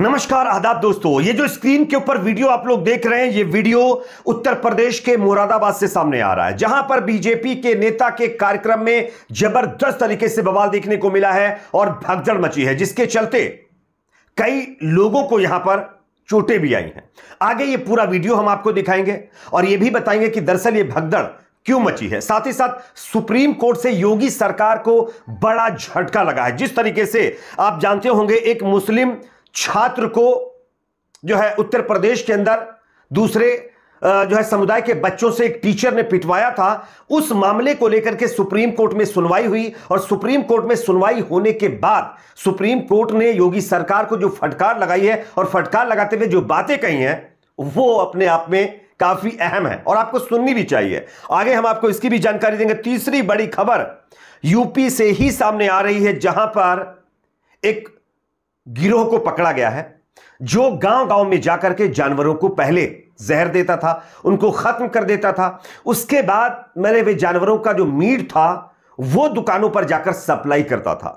नमस्कार आदाब दोस्तों ये जो स्क्रीन के ऊपर वीडियो आप लोग देख रहे हैं ये वीडियो उत्तर प्रदेश के मुरादाबाद से सामने आ रहा है जहां पर बीजेपी के नेता के कार्यक्रम में जबरदस्त तरीके से बवाल देखने को मिला है और भगदड़ मची है जिसके चलते कई लोगों को यहां पर चोटें भी आई हैं आगे ये पूरा वीडियो हम आपको दिखाएंगे और ये भी बताएंगे कि दरअसल ये भगदड़ क्यों मची है साथ ही साथ सुप्रीम कोर्ट से योगी सरकार को बड़ा झटका लगा है जिस तरीके से आप जानते होंगे एक मुस्लिम छात्र को जो है उत्तर प्रदेश के अंदर दूसरे जो है समुदाय के बच्चों से एक टीचर ने पिटवाया था उस मामले को लेकर के सुप्रीम कोर्ट में सुनवाई हुई और सुप्रीम कोर्ट में सुनवाई होने के बाद सुप्रीम कोर्ट ने योगी सरकार को जो फटकार लगाई है और फटकार लगाते हुए जो बातें कही हैं वो अपने आप में काफी अहम है और आपको सुननी भी चाहिए आगे हम आपको इसकी भी जानकारी देंगे तीसरी बड़ी खबर यूपी से ही सामने आ रही है जहां पर एक गिरोह को पकड़ा गया है जो गांव गांव में जाकर के जानवरों को पहले जहर देता था उनको खत्म कर देता था उसके बाद मैंने वे जानवरों का जो मीट था वो दुकानों पर जाकर सप्लाई करता था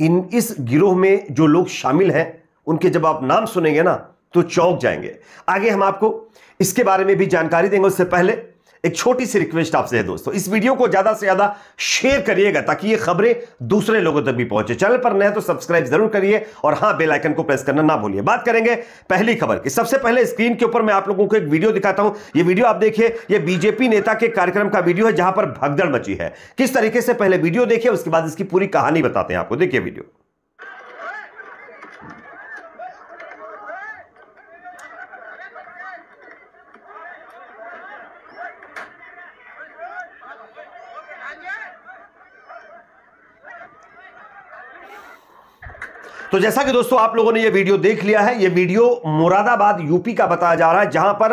इन इस गिरोह में जो लोग शामिल हैं उनके जब आप नाम सुनेंगे ना तो चौंक जाएंगे आगे हम आपको इसके बारे में भी जानकारी देंगे उससे पहले एक छोटी सी रिक्वेस्ट आपसे है दोस्तों इस वीडियो को ज़्यादा से ज़्यादा शेयर करिएगा ताकि ये खबरें दूसरे लोगों तक भी पहुंचे चैनल पर नए तो सब्सक्राइब जरूर करिए और हां बेल आइकन को प्रेस करना ना भूलिए बात करेंगे पहली खबर की सबसे पहले स्क्रीन के ऊपर मैं आप लोगों को एक वीडियो दिखाता हूं ये वीडियो आप देखिए ये बीजेपी नेता के कार्यक्रम का वीडियो है जहां पर भगदड़ मची है किस तरीके से पहले वीडियो देखिए उसके बाद इसकी पूरी कहानी बताते हैं आपको देखिए वीडियो तो जैसा कि दोस्तों आप लोगों ने यह वीडियो देख लिया है यह वीडियो मुरादाबाद यूपी का बताया जा रहा है जहां पर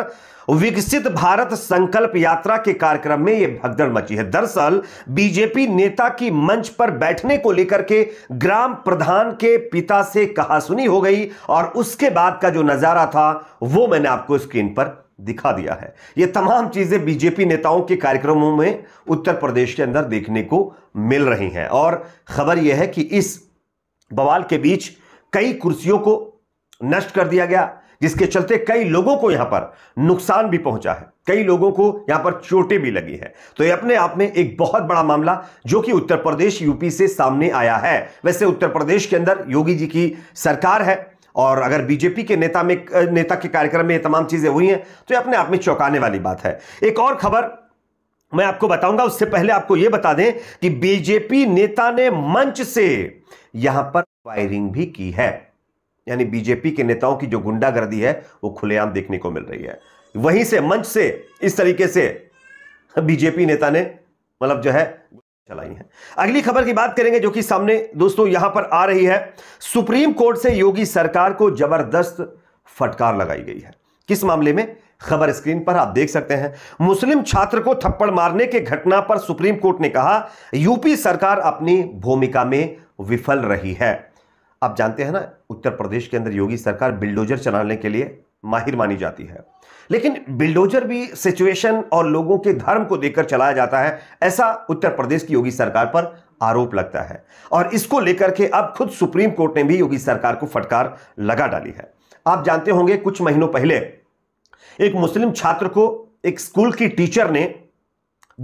विकसित भारत संकल्प यात्रा के कार्यक्रम में यह भगदड़ मची है दरअसल बीजेपी नेता की मंच पर बैठने को लेकर के ग्राम प्रधान के पिता से कहासुनी हो गई और उसके बाद का जो नजारा था वो मैंने आपको स्क्रीन पर दिखा दिया है ये तमाम चीजें बीजेपी नेताओं के कार्यक्रमों में उत्तर प्रदेश के अंदर देखने को मिल रही हैं और खबर यह है कि इस बवाल के बीच कई कुर्सियों को नष्ट कर दिया गया जिसके चलते कई लोगों को यहां पर नुकसान भी पहुंचा है कई लोगों को यहां पर चोटें भी लगी है तो ये अपने आप में एक बहुत बड़ा मामला जो कि उत्तर प्रदेश यूपी से सामने आया है वैसे उत्तर प्रदेश के अंदर योगी जी की सरकार है और अगर बीजेपी के नेता में नेता के कार्यक्रम में ये तमाम चीजें हुई हैं तो ये अपने आप में चौंकाने वाली बात है एक और खबर मैं आपको बताऊंगा उससे पहले आपको यह बता दें कि बीजेपी नेता ने मंच से यहां पर फायरिंग भी की है यानी बीजेपी के नेताओं की जो गुंडागर्दी है वो खुलेआम देखने को मिल रही है वहीं से मंच से इस तरीके से बीजेपी नेता ने मतलब जो है चलाई है अगली खबर की बात करेंगे जो कि सामने दोस्तों यहां पर आ रही है सुप्रीम कोर्ट से योगी सरकार को जबरदस्त फटकार लगाई गई है किस मामले में खबर स्क्रीन पर आप देख सकते हैं मुस्लिम छात्र को थप्पड़ मारने के घटना पर सुप्रीम कोर्ट ने कहा यूपी सरकार अपनी भूमिका में विफल रही है आप जानते हैं ना उत्तर प्रदेश के अंदर योगी सरकार बिल्डोजर चलाने के लिए माहिर मानी जाती है लेकिन बिल्डोजर भी सिचुएशन और लोगों के धर्म को देखकर चलाया जाता है ऐसा उत्तर प्रदेश की योगी सरकार पर आरोप लगता है और इसको लेकर के अब खुद सुप्रीम कोर्ट ने भी योगी सरकार को फटकार लगा डाली है आप जानते होंगे कुछ महीनों पहले एक मुस्लिम छात्र को एक स्कूल की टीचर ने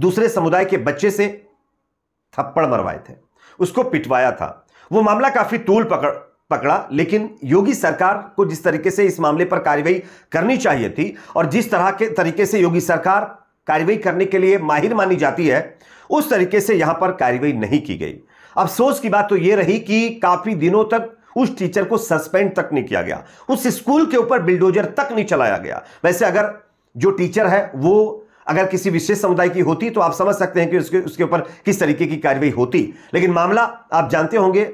दूसरे समुदाय के बच्चे से थप्पड़ मरवाए थे उसको पिटवाया था वो मामला काफी तूल पकड़ पकड़ा लेकिन योगी सरकार को जिस तरीके से इस मामले पर कार्रवाई करनी चाहिए थी और जिस तरह के तरीके से योगी सरकार कार्रवाई करने के लिए माहिर मानी जाती है उस तरीके से यहां पर कार्रवाई नहीं की गई अफसोस की बात तो यह रही कि काफी दिनों तक उस टीचर को सस्पेंड तक नहीं किया गया उस स्कूल के ऊपर बिल्डोजर तक नहीं चलाया गया वैसे अगर जो टीचर है वो अगर किसी विशेष समुदाय की होती तो आप समझ सकते हैं कि उसके उसके ऊपर किस तरीके की कार्रवाई होती लेकिन मामला आप जानते होंगे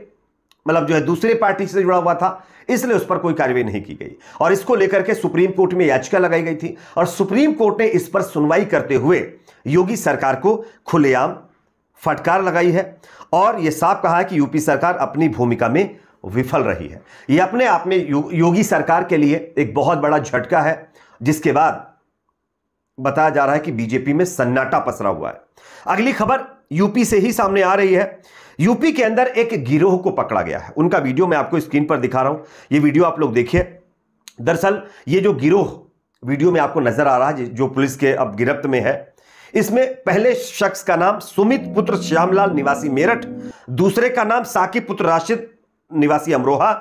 मतलब जो है दूसरे पार्टी से जुड़ा हुआ था इसलिए उस पर कोई कार्रवाई नहीं की गई और इसको लेकर के सुप्रीम कोर्ट में याचिका लगाई गई थी और सुप्रीम कोर्ट ने इस पर सुनवाई करते हुए योगी सरकार को खुलेआम फटकार लगाई है और यह साफ कहा है कि यूपी सरकार अपनी भूमिका में विफल रही है यह अपने आप में यो, योगी सरकार के लिए एक बहुत बड़ा झटका है जिसके बाद बताया जा रहा है कि बीजेपी में सन्नाटा पसरा हुआ है अगली खबर यूपी से ही सामने आ रही है यूपी के अंदर एक गिरोह को पकड़ा गया है उनका वीडियो मैं आपको स्क्रीन पर दिखा रहा हूं यह वीडियो आप लोग देखिए दरअसल ये जो गिरोह वीडियो में आपको नजर आ रहा है जो पुलिस के अब गिरफ्त में है इसमें पहले शख्स का नाम सुमित पुत्र श्यामलाल निवासी मेरठ दूसरे का नाम साकी पुत्र राशिद निवासी अमरोहा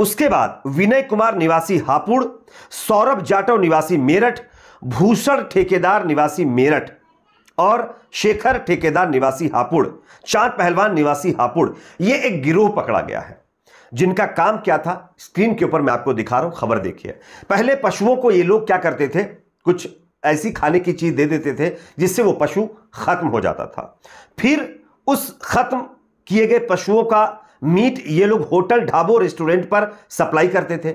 उसके बाद विनय कुमार निवासी हापुड़ सौरभ जाटव निवासी मेरठ भूषण ठेकेदार निवासी मेरठ और शेखर ठेकेदार निवासी हापुड़ चांद पहलवान निवासी हापुड़ ये एक गिरोह पकड़ा गया है जिनका काम क्या था स्क्रीन के ऊपर मैं आपको दिखा रहा हूं खबर देखिए पहले पशुओं को ये लोग क्या करते थे कुछ ऐसी खाने की चीज दे देते थे जिससे वो पशु खत्म हो जाता था फिर उस खत्म किए गए पशुओं का मीट ये लोग होटल ढाबों रेस्टोरेंट पर सप्लाई करते थे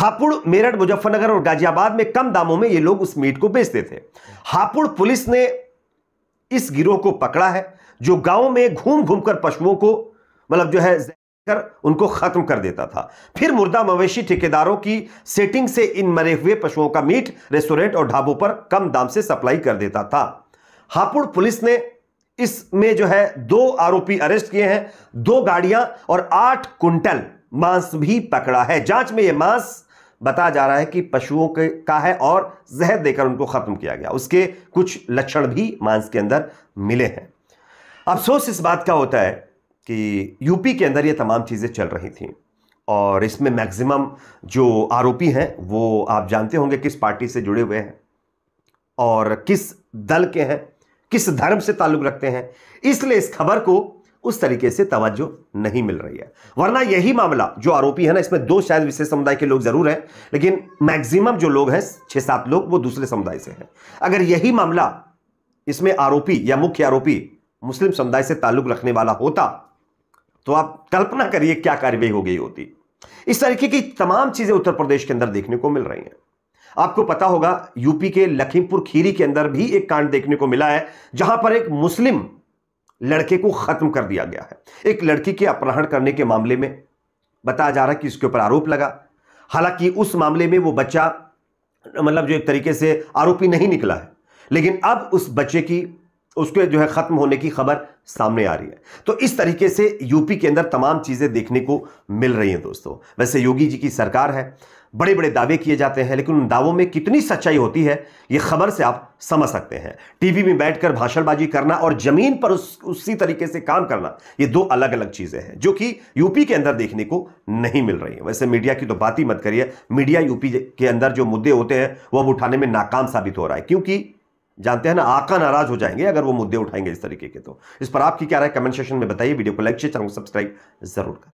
हापुड़ मेरठ मुजफ्फरनगर और गाजियाबाद में कम दामों में ये लोग उस मीट को बेचते थे हापुड़ पुलिस ने इस गिरोह को पकड़ा है जो गांव में घूम घूम कर पशुओं को मतलब जो है कर उनको खत्म कर देता था फिर मुर्दा मवेशी ठेकेदारों की सेटिंग से इन मरे हुए पशुओं का मीट रेस्टोरेंट और ढाबों पर कम दाम से सप्लाई कर देता था हापुड़ पुलिस ने इसमें जो है दो आरोपी अरेस्ट किए हैं दो गाड़ियां और आठ कुंटल मांस भी पकड़ा है जांच में यह मांस बताया जा रहा है कि पशुओं के का है और जहर देकर उनको खत्म किया गया उसके कुछ लक्षण भी मांस के अंदर मिले हैं अफसोस इस बात का होता है कि यूपी के अंदर ये तमाम चीज़ें चल रही थी और इसमें मैक्सिमम जो आरोपी हैं वो आप जानते होंगे किस पार्टी से जुड़े हुए हैं और किस दल के हैं किस धर्म से ताल्लुक रखते हैं इसलिए इस खबर को उस तरीके से तवज्जो नहीं मिल रही है वरना यही मामला जो आरोपी है ना इसमें दो शायद विशेष समुदाय के लोग जरूर हैं लेकिन मैक्सिमम जो लोग हैं छह सात लोग वो दूसरे समुदाय से हैं अगर यही मामला इसमें आरोपी या मुख्य आरोपी मुस्लिम समुदाय से ताल्लुक रखने वाला होता तो आप कल्पना करिए क्या कार्रवाई हो गई होती इस तरीके की तमाम चीजें उत्तर प्रदेश के अंदर देखने को मिल रही हैं आपको पता होगा यूपी के लखीमपुर खीरी के अंदर भी एक कांड देखने को मिला है जहां पर एक मुस्लिम लड़के को खत्म कर दिया गया है एक लड़की के अपहरण करने के मामले में बताया जा रहा है कि इसके ऊपर आरोप लगा हालांकि उस मामले में वो बच्चा मतलब जो एक तरीके से आरोपी नहीं निकला है लेकिन अब उस बच्चे की उसके जो है खत्म होने की खबर सामने आ रही है तो इस तरीके से यूपी के अंदर तमाम चीजें देखने को मिल रही हैं दोस्तों वैसे योगी जी की सरकार है बड़े बड़े दावे किए जाते हैं लेकिन उन दावों में कितनी सच्चाई होती है ये खबर से आप समझ सकते हैं टीवी में बैठकर भाषणबाजी करना और जमीन पर उस उसी तरीके से काम करना ये दो अलग अलग चीज़ें हैं जो कि यूपी के अंदर देखने को नहीं मिल रही है वैसे मीडिया की तो बात ही मत करिए मीडिया यूपी के अंदर जो मुद्दे होते हैं वो अब उठाने में नाकाम साबित हो रहा है क्योंकि जानते हैं ना आका नाराज हो जाएंगे अगर वो मुद्दे उठाएंगे इस तरीके के तो इस पर आपकी क्या राय कमेंट सेशन में बताइए वीडियो को लाइक शेयर चैनल को सब्सक्राइब जरूर करें